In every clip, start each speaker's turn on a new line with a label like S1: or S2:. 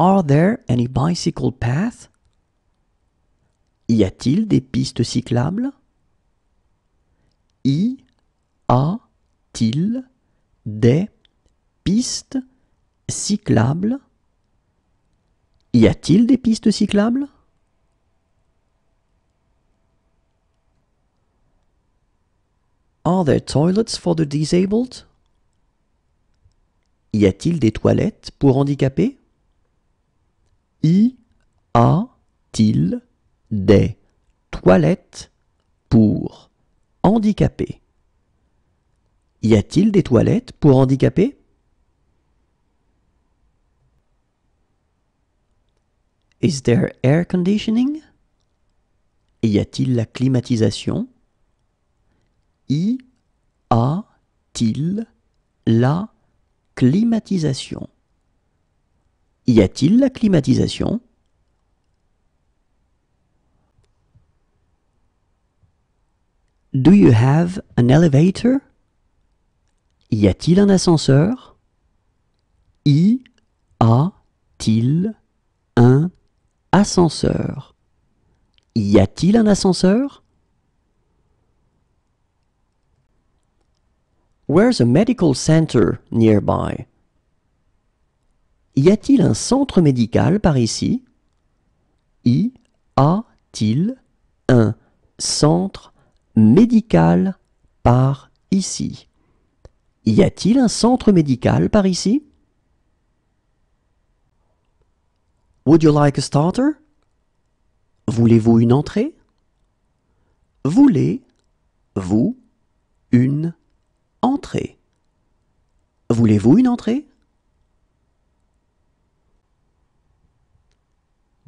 S1: Are there any bicycle paths? Y a-t-il des pistes cyclables? Y a-t-il des pistes cyclables? Y a des pistes cyclables? Are there toilets for the disabled? Y a-t-il des toilettes pour handicapés? Y a-t-il des toilettes pour handicapés Y a-t-il des toilettes pour handicapés Is there air conditioning Y a-t-il la climatisation Y a-t-il la climatisation y a-t-il la climatisation Do you have an elevator? Y a-t-il un ascenseur? Y a-t-il un ascenseur? Y a-t-il un ascenseur? Where's a medical center nearby? Y a-t-il un centre médical par ici Y a-t-il un centre médical par ici Y a-t-il un centre médical par ici Would you like a starter Voulez-vous une entrée Voulez-vous une entrée Voulez-vous une entrée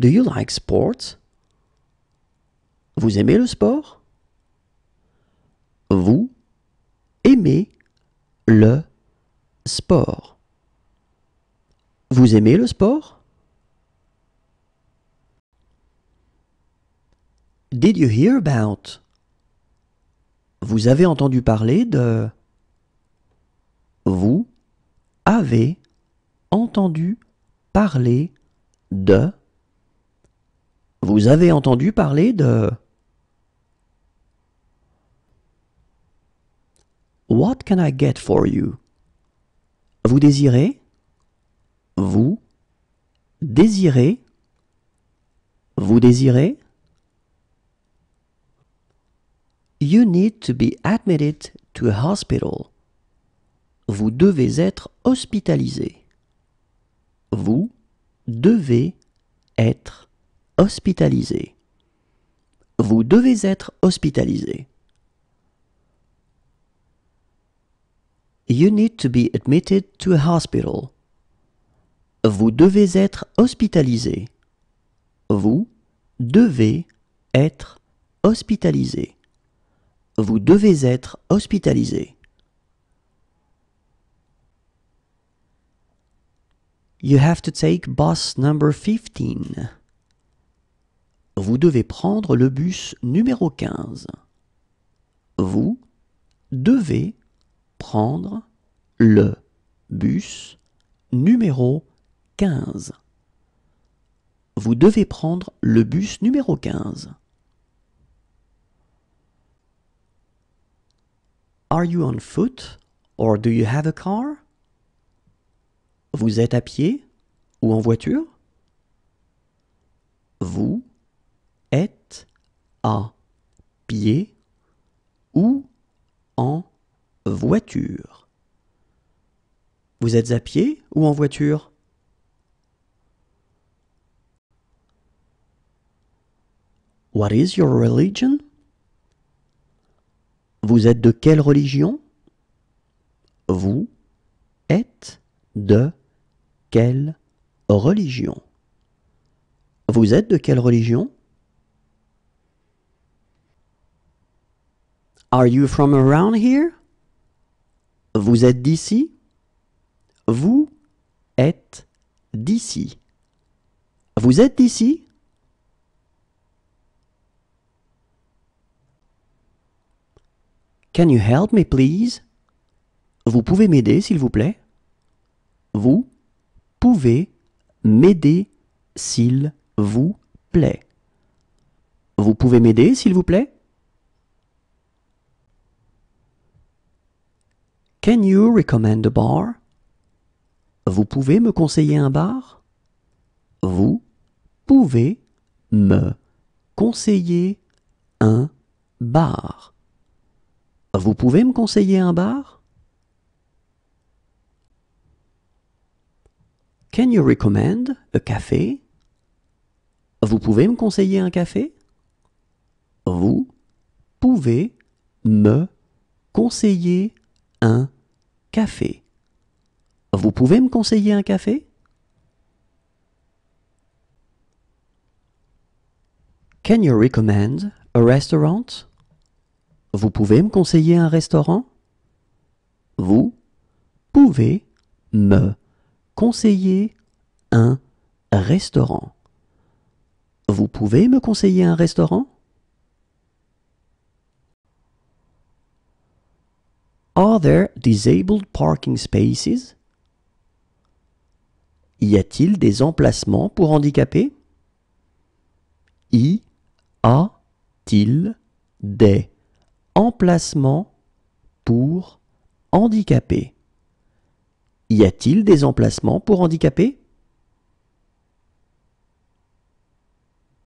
S1: Do you like sports? Vous aimez le sport? Vous aimez le sport? Vous aimez le sport? Did you hear about? Vous avez entendu parler de... Vous avez entendu parler de... Vous avez entendu parler de... What can I get for you? Vous désirez? Vous désirez? Vous désirez? You need to be admitted to a hospital. Vous devez être hospitalisé. Vous devez être hospitalisé. Vous devez être hospitalisé. You need to be admitted to a hospital. Vous devez être hospitalisé. Vous devez être hospitalisé. Vous devez être hospitalisé. You have to take bus number 15. Vous devez prendre le bus numéro 15. Vous devez prendre le bus numéro 15. Vous devez prendre le bus numéro 15. Are you on foot or do you have a car? Vous êtes à pied ou en voiture? Vous à pied ou en voiture. Vous êtes à pied ou en voiture What is your religion Vous êtes de quelle religion Vous êtes de quelle religion Vous êtes de quelle religion Are you from around here? Vous êtes d'ici? Vous êtes d'ici. Vous êtes d'ici? Can you help me please? Vous pouvez m'aider s'il vous plaît? Vous pouvez m'aider s'il vous plaît. Vous pouvez m'aider s'il vous plaît? Can you recommend a bar? Vous pouvez me conseiller un bar? Vous pouvez me conseiller un bar. Can you recommend a café? Vous pouvez me conseiller un café? Vous pouvez me conseiller un café. Vous pouvez me conseiller un café Can you recommend a restaurant Vous pouvez me conseiller un restaurant Vous pouvez me conseiller un restaurant. Vous pouvez me conseiller un restaurant Are there disabled parking spaces? Y a-t-il des emplacements pour handicapés? Y a-t-il des emplacements pour handicapés? Y il des emplacements pour